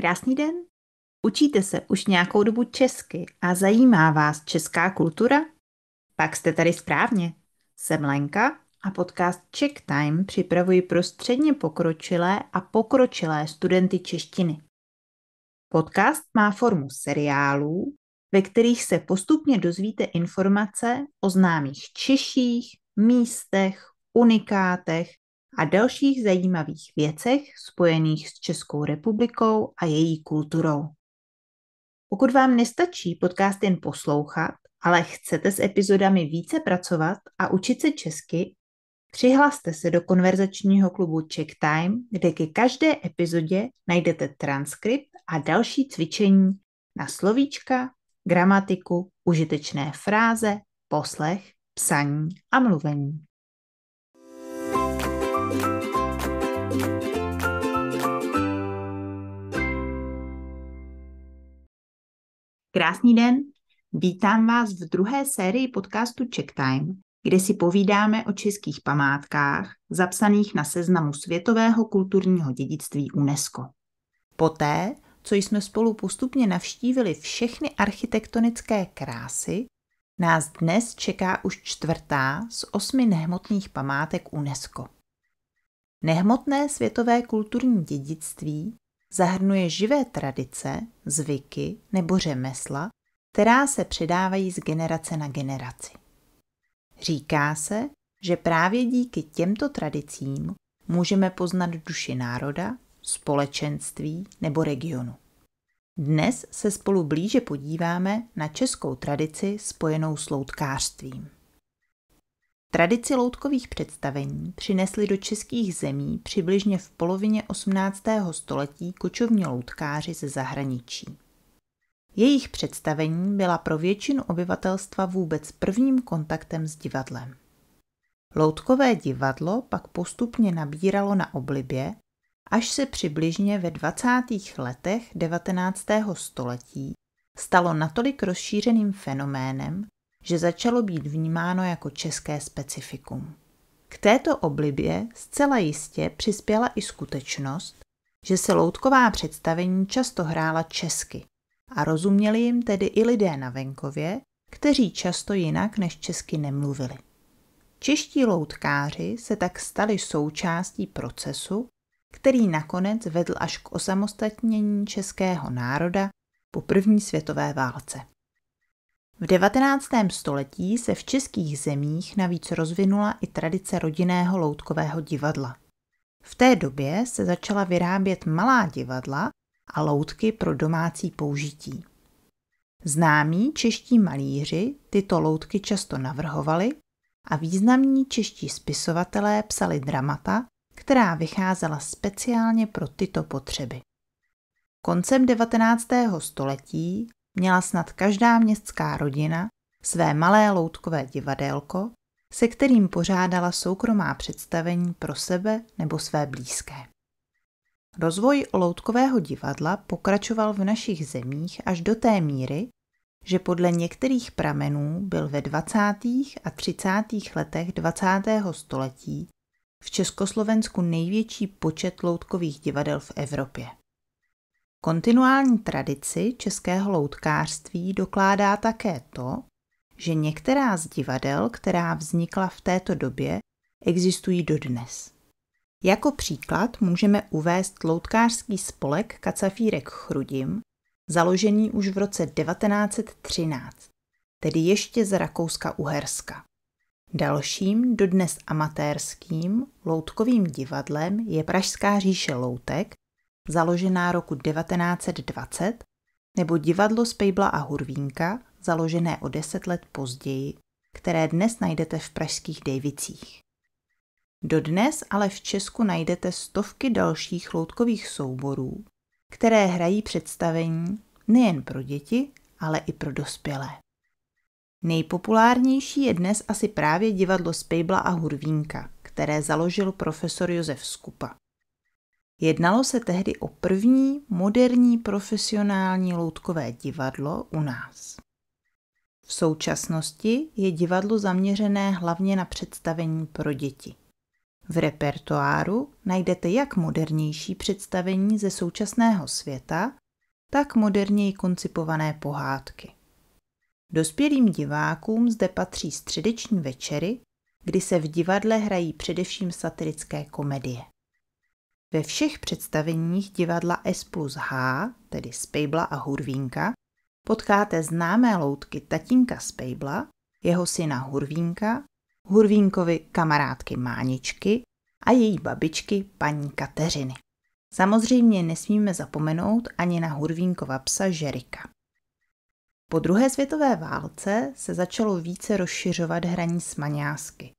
Krásný den! Učíte se už nějakou dobu česky a zajímá vás česká kultura? Pak jste tady správně. Jsem Lenka a podcast Check Time připravuji pro středně pokročilé a pokročilé studenty češtiny. Podcast má formu seriálů, ve kterých se postupně dozvíte informace o známých Češích, místech, unikátech a dalších zajímavých věcech spojených s Českou republikou a její kulturou. Pokud vám nestačí podcast jen poslouchat, ale chcete s epizodami více pracovat a učit se česky, přihlaste se do konverzačního klubu Check Time, kde ke každé epizodě najdete transkript a další cvičení na slovíčka, gramatiku, užitečné fráze, poslech, psaní a mluvení. Krásný den! Vítám vás v druhé sérii podcastu Check Time, kde si povídáme o českých památkách zapsaných na seznamu světového kulturního dědictví UNESCO. Poté, co jsme spolu postupně navštívili všechny architektonické krásy, nás dnes čeká už čtvrtá z osmi nehmotných památek UNESCO. Nehmotné světové kulturní dědictví Zahrnuje živé tradice, zvyky nebo řemesla, která se předávají z generace na generaci. Říká se, že právě díky těmto tradicím můžeme poznat duši národa, společenství nebo regionu. Dnes se spolu blíže podíváme na českou tradici spojenou s loutkářstvím. Tradici loutkových představení přinesli do českých zemí přibližně v polovině 18. století kočovní loutkáři ze zahraničí. Jejich představení byla pro většinu obyvatelstva vůbec prvním kontaktem s divadlem. Loutkové divadlo pak postupně nabíralo na oblibě, až se přibližně ve 20. letech 19. století stalo natolik rozšířeným fenoménem, že začalo být vnímáno jako české specifikum. K této oblibě zcela jistě přispěla i skutečnost, že se loutková představení často hrála česky a rozuměli jim tedy i lidé na venkově, kteří často jinak než česky nemluvili. Čeští loutkáři se tak stali součástí procesu, který nakonec vedl až k osamostatnění českého národa po první světové válce. V 19. století se v českých zemích navíc rozvinula i tradice rodinného loutkového divadla. V té době se začala vyrábět malá divadla a loutky pro domácí použití. Známí čeští malíři tyto loutky často navrhovali a významní čeští spisovatelé psali dramata, která vycházela speciálně pro tyto potřeby. Koncem 19. století měla snad každá městská rodina své malé loutkové divadélko, se kterým pořádala soukromá představení pro sebe nebo své blízké. Rozvoj loutkového divadla pokračoval v našich zemích až do té míry, že podle některých pramenů byl ve 20. a 30. letech 20. století v Československu největší počet loutkových divadel v Evropě. Kontinuální tradici českého loutkářství dokládá také to, že některá z divadel, která vznikla v této době, existují dodnes. Jako příklad můžeme uvést loutkářský spolek Kacafírek Chrudim, založený už v roce 1913, tedy ještě z Rakouska-Uherska. Dalším, dodnes amatérským, loutkovým divadlem je Pražská říše loutek, založená roku 1920, nebo divadlo z Pejbla a Hurvínka, založené o deset let později, které dnes najdete v pražských Dejvicích. Dodnes ale v Česku najdete stovky dalších loutkových souborů, které hrají představení nejen pro děti, ale i pro dospělé. Nejpopulárnější je dnes asi právě divadlo z Pejbla a Hurvínka, které založil profesor Josef Skupa. Jednalo se tehdy o první moderní profesionální loutkové divadlo u nás. V současnosti je divadlo zaměřené hlavně na představení pro děti. V repertoáru najdete jak modernější představení ze současného světa, tak moderněji koncipované pohádky. Dospělým divákům zde patří středeční večery, kdy se v divadle hrají především satirické komedie. Ve všech představeních divadla S plus H, tedy Spejbla a Hurvínka, potkáte známé loutky tatínka Spejbla, jeho syna Hurvínka, Hurvínkovi kamarádky Máničky a její babičky paní Kateřiny. Samozřejmě nesmíme zapomenout ani na Hurvínkova psa Žerika. Po druhé světové válce se začalo více rozšiřovat hraní s maňásky,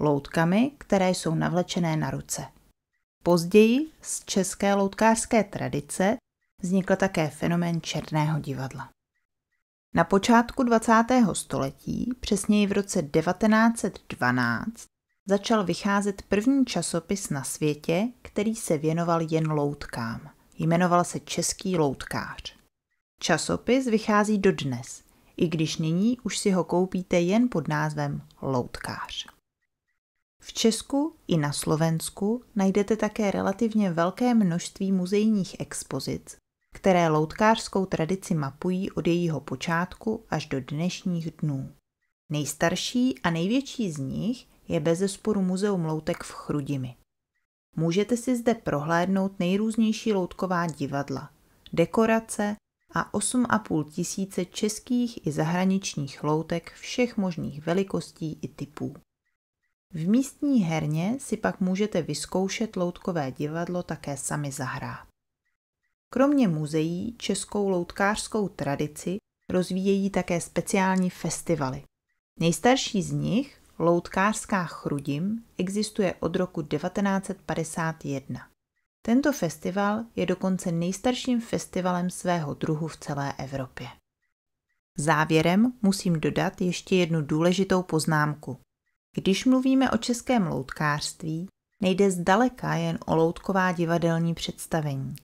loutkami, které jsou navlečené na ruce – Později z české loutkářské tradice vznikl také fenomén černého divadla. Na počátku 20. století, přesněji v roce 1912, začal vycházet první časopis na světě, který se věnoval jen loutkám. Jmenoval se Český loutkář. Časopis vychází dodnes, i když nyní už si ho koupíte jen pod názvem Loutkář. V Česku i na Slovensku najdete také relativně velké množství muzejních expozic, které loutkářskou tradici mapují od jejího počátku až do dnešních dnů. Nejstarší a největší z nich je bezesporu Muzeum loutek v Chrudimi. Můžete si zde prohlédnout nejrůznější loutková divadla, dekorace a 8,5 tisíce českých i zahraničních loutek všech možných velikostí i typů. V místní herně si pak můžete vyzkoušet loutkové divadlo také sami zahrát. Kromě muzeí českou loutkářskou tradici rozvíjejí také speciální festivaly. Nejstarší z nich, Loutkářská chrudim, existuje od roku 1951. Tento festival je dokonce nejstarším festivalem svého druhu v celé Evropě. Závěrem musím dodat ještě jednu důležitou poznámku. Když mluvíme o českém loutkářství, nejde zdaleka jen o loutková divadelní představení,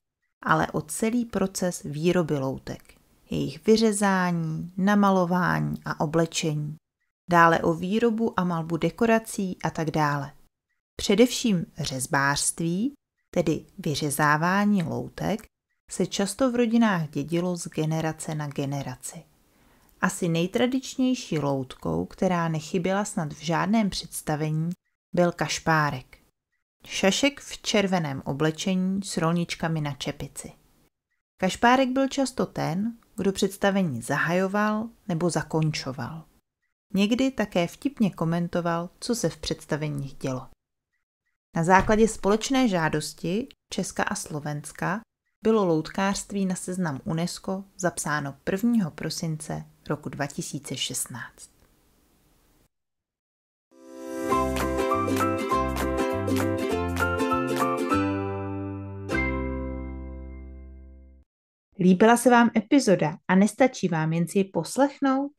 ale o celý proces výroby loutek, jejich vyřezání, namalování a oblečení, dále o výrobu a malbu dekorací a tak dále. Především řezbářství, tedy vyřezávání loutek, se často v rodinách dědilo z generace na generaci. Asi nejtradičnější loutkou, která nechyběla snad v žádném představení, byl kašpárek. Šašek v červeném oblečení s rolničkami na čepici. Kašpárek byl často ten, kdo představení zahajoval nebo zakončoval. Někdy také vtipně komentoval, co se v představeních dělo. Na základě společné žádosti Česka a Slovenska bylo loutkářství na seznam UNESCO zapsáno 1. prosince roku 2016. Líbila se vám epizoda a nestačí vám jen si ji poslechnout?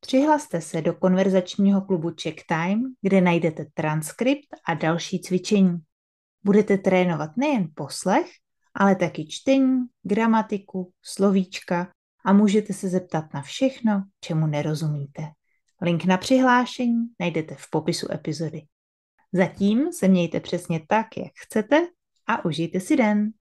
Přihlaste se do konverzačního klubu Check Time, kde najdete transkript a další cvičení. Budete trénovat nejen poslech, ale taky čtení, gramatiku, slovíčka a můžete se zeptat na všechno, čemu nerozumíte. Link na přihlášení najdete v popisu epizody. Zatím se mějte přesně tak, jak chcete a užijte si den.